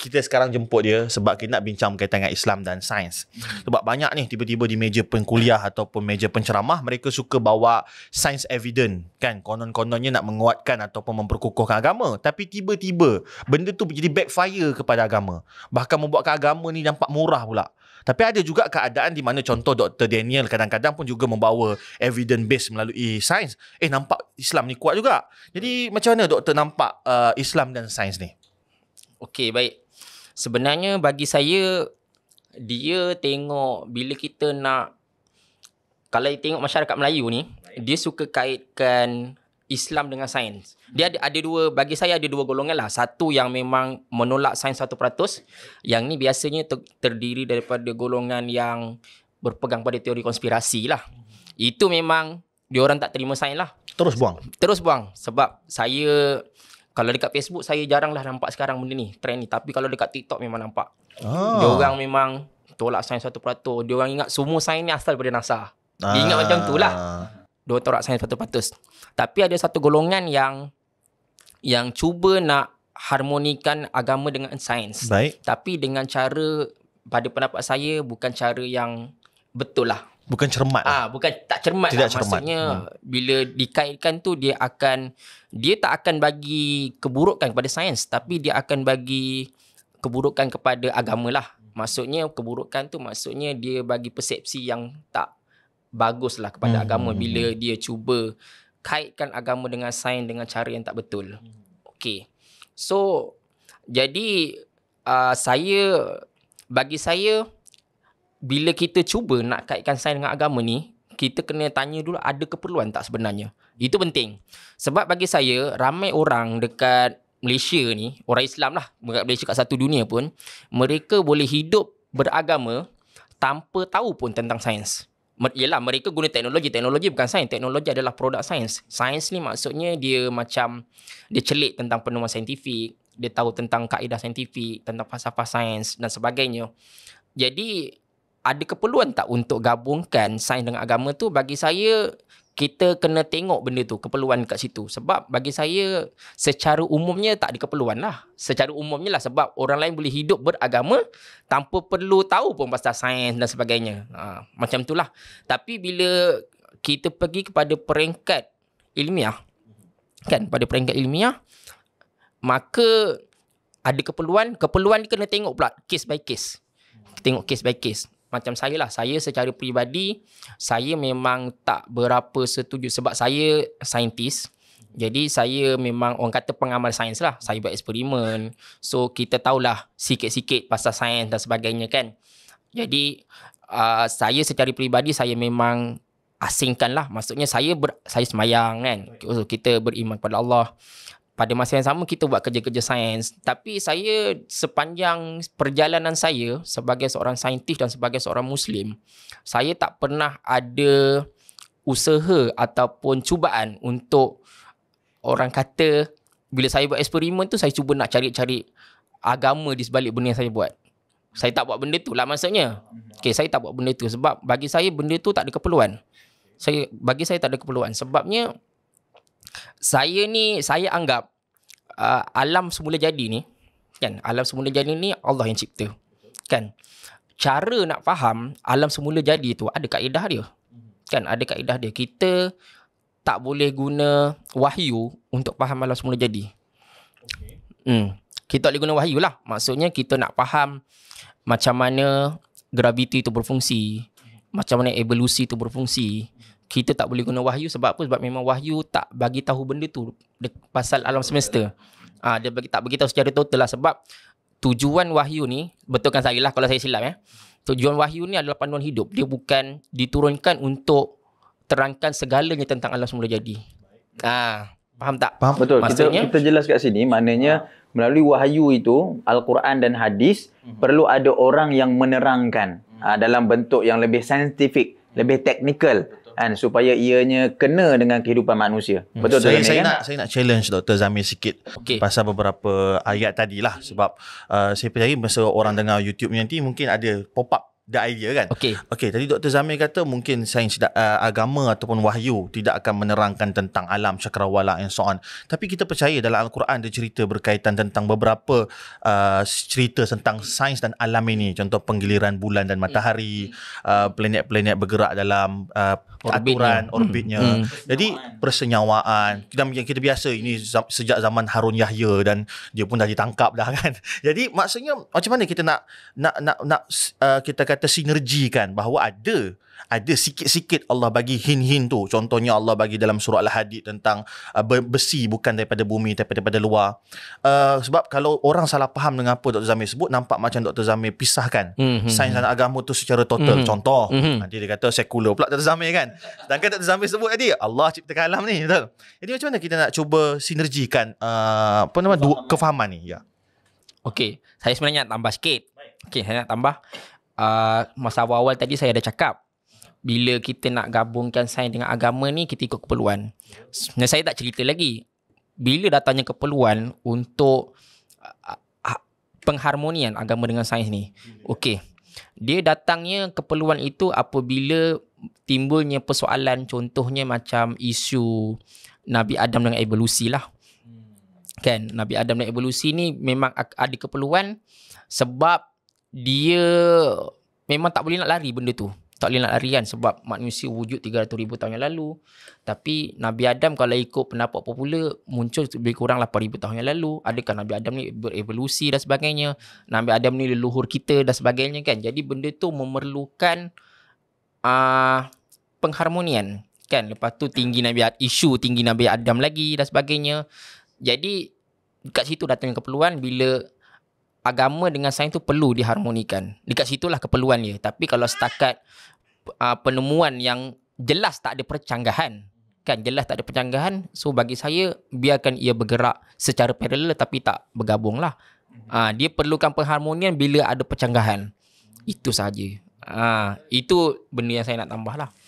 kita sekarang jemput dia sebab kita nak bincang berkaitan dengan Islam dan sains. Hmm. Sebab banyak ni tiba-tiba di meja pengkuliah ataupun meja penceramah mereka suka bawa sains evidence kan konon-kononnya nak menguatkan ataupun memperkukuhkan agama tapi tiba-tiba benda tu jadi backfire kepada agama. Bahkan membuatkan agama ni nampak murah pula. Tapi ada juga keadaan di mana contoh Dr. Daniel kadang-kadang pun juga membawa evidence based melalui sains. Eh nampak Islam ni kuat juga. Jadi macam mana doktor nampak uh, Islam dan sains ni? Okey, baik sebenarnya bagi saya dia tengok bila kita nak kalau tengok masyarakat Melayu ni dia suka kaitkan Islam dengan sains. Dia ada, ada dua, bagi saya ada dua golongan lah. Satu yang memang menolak sains satu peratus. Yang ni biasanya ter, terdiri daripada golongan yang berpegang pada teori konspirasi lah. Itu memang dia orang tak terima sains lah. Terus buang? Terus buang. Sebab saya kalau dekat Facebook saya jaranglah nampak sekarang benda ni trend ni tapi kalau dekat TikTok memang nampak. Ah. Dia orang memang tolak sains satu peratus. Dia orang ingat semua sains ni asal daripada NASA. Ah. Dia ingat ah. macam tu lah. Dia tolak sains satu peratus. Tapi ada satu golongan yang yang cuba nak harmonikan agama dengan sains. Baik. Tapi dengan cara pada pendapat saya bukan cara yang betul lah bukan cermat lah. ah ha, bukan tak cermat tidak lah. cermat maksudnya hmm. bila dikaitkan tu dia akan dia tak akan bagi keburukan kepada sains tapi dia akan bagi keburukan kepada agama lah maksudnya keburukan tu maksudnya dia bagi persepsi yang tak bagus lah kepada hmm. agama bila dia cuba kaitkan agama dengan sains dengan cara yang tak betul okay so jadi uh, saya bagi saya bila kita cuba nak kaitkan sains dengan agama ni, kita kena tanya dulu ada keperluan tak sebenarnya. Itu penting. Sebab bagi saya, ramai orang dekat Malaysia ni, orang Islam lah, dekat Malaysia kat satu dunia pun, mereka boleh hidup beragama tanpa tahu pun tentang sains. Yelah, mereka guna teknologi. Teknologi bukan sains. Teknologi adalah produk sains. Sains ni maksudnya dia macam, dia celik tentang penemuan saintifik, dia tahu tentang kaedah saintifik, tentang falsafah sains dan sebagainya. Jadi, ada keperluan tak untuk gabungkan sains dengan agama tu bagi saya kita kena tengok benda tu keperluan kat situ sebab bagi saya secara umumnya tak ada keperluan lah secara umumnya lah sebab orang lain boleh hidup beragama tanpa perlu tahu pun pasal sains dan sebagainya ha, macam itulah tapi bila kita pergi kepada peringkat ilmiah kan pada peringkat ilmiah maka ada keperluan keperluan ni kena tengok pula case by case tengok case by case macam saya lah. Saya secara peribadi, saya memang tak berapa setuju sebab saya saintis. Jadi saya memang orang kata pengamal sains lah. Saya buat eksperimen. So kita tahulah sikit-sikit pasal sains dan sebagainya kan. Jadi uh, saya secara peribadi saya memang asingkan lah. Maksudnya saya ber, saya semayang kan. So, kita beriman kepada Allah pada masa yang sama kita buat kerja-kerja sains tapi saya sepanjang perjalanan saya sebagai seorang saintis dan sebagai seorang muslim saya tak pernah ada usaha ataupun cubaan untuk orang kata bila saya buat eksperimen tu saya cuba nak cari-cari agama di sebalik benda yang saya buat saya tak buat benda tu lah maksudnya okay, saya tak buat benda tu sebab bagi saya benda tu tak ada keperluan saya bagi saya tak ada keperluan sebabnya saya ni saya anggap uh, alam semula jadi ni kan alam semula jadi ni Allah yang cipta. Kan? Cara nak faham alam semula jadi tu ada kaedah dia. Kan? Ada kaedah dia. Kita tak boleh guna wahyu untuk faham alam semula jadi. Hmm. Kita tak boleh guna wahyu lah. Maksudnya kita nak faham macam mana graviti itu berfungsi. Macam mana evolusi itu berfungsi kita tak boleh guna wahyu sebab apa sebab memang wahyu tak bagi tahu benda tu pasal alam semesta ah ha, dia bagi tak bagi tahu secara total lah sebab tujuan wahyu ni betulkan saya lah kalau saya silap eh tujuan wahyu ni adalah panduan hidup dia bukan diturunkan untuk terangkan segalanya tentang alam semula jadi ah ha, faham tak faham betul maksudnya kita, kita jelas kat sini maknanya ah. melalui wahyu itu al-Quran dan hadis mm-hmm. perlu ada orang yang menerangkan mm-hmm. dalam bentuk yang lebih saintifik lebih teknikal kan supaya ianya kena dengan kehidupan manusia hmm. betul saya, tak saya kan? nak saya nak challenge Dr. Zamir sikit okay. pasal beberapa ayat tadi lah. sebab uh, saya percaya masa orang dengar YouTube nanti mungkin ada pop up the idea kan. Okay. Okay, tadi Dr. Zamir kata mungkin sains uh, agama ataupun wahyu tidak akan menerangkan tentang alam syakrawala and so on. Tapi kita percaya dalam Al-Quran ada cerita berkaitan tentang beberapa uh, cerita tentang sains dan alam ini. Contoh penggiliran bulan dan matahari, hmm. uh, planet-planet bergerak dalam uh, orbitnya. aturan hmm. orbitnya. Hmm. Hmm. Jadi persenyawaan. Kita, kita biasa ini sejak zaman Harun Yahya dan dia pun dah ditangkap dah kan. Jadi maksudnya macam mana kita nak nak nak, nak uh, kita kata kata sinergikan bahawa ada ada sikit-sikit Allah bagi hin-hin tu contohnya Allah bagi dalam surah Al-Hadid tentang uh, besi bukan daripada bumi tapi daripada luar uh, sebab kalau orang salah faham dengan apa Dr. Zamir sebut nampak macam Dr. Zamir pisahkan mm-hmm. sains dan agama tu secara total mm-hmm. contoh mm-hmm. nanti dia kata sekular pula Dr. Zamir kan sedangkan Dr. Zamir sebut tadi Allah cipta alam ni betul? jadi macam mana kita nak cuba sinergikan uh, apa nama kefahaman, kefahaman ni ya. Okey, saya sebenarnya nak tambah sikit. Okey, saya nak tambah uh, masa awal-awal tadi saya ada cakap bila kita nak gabungkan sains dengan agama ni kita ikut keperluan. Dan saya tak cerita lagi. Bila datangnya keperluan untuk uh, pengharmonian agama dengan sains ni. Okey. Dia datangnya keperluan itu apabila timbulnya persoalan contohnya macam isu Nabi Adam dengan evolusi lah. Kan? Nabi Adam dan evolusi ni memang ada keperluan sebab dia memang tak boleh nak lari benda tu. Tak boleh nak lari kan sebab manusia wujud ribu tahun yang lalu. Tapi Nabi Adam kalau ikut pendapat popular muncul lebih kurang ribu tahun yang lalu. Adakah Nabi Adam ni berevolusi dan sebagainya. Nabi Adam ni leluhur kita dan sebagainya kan. Jadi benda tu memerlukan uh, pengharmonian kan. Lepas tu tinggi Nabi Adam, isu tinggi Nabi Adam lagi dan sebagainya. Jadi dekat situ datangnya keperluan bila agama dengan sains tu perlu diharmonikan. Dekat situlah keperluan dia. Tapi kalau setakat uh, penemuan yang jelas tak ada percanggahan, kan jelas tak ada percanggahan, so bagi saya biarkan ia bergerak secara paralel tapi tak bergabung lah. Uh, dia perlukan pengharmonian bila ada percanggahan. Itu sahaja. Uh, itu benda yang saya nak tambah lah.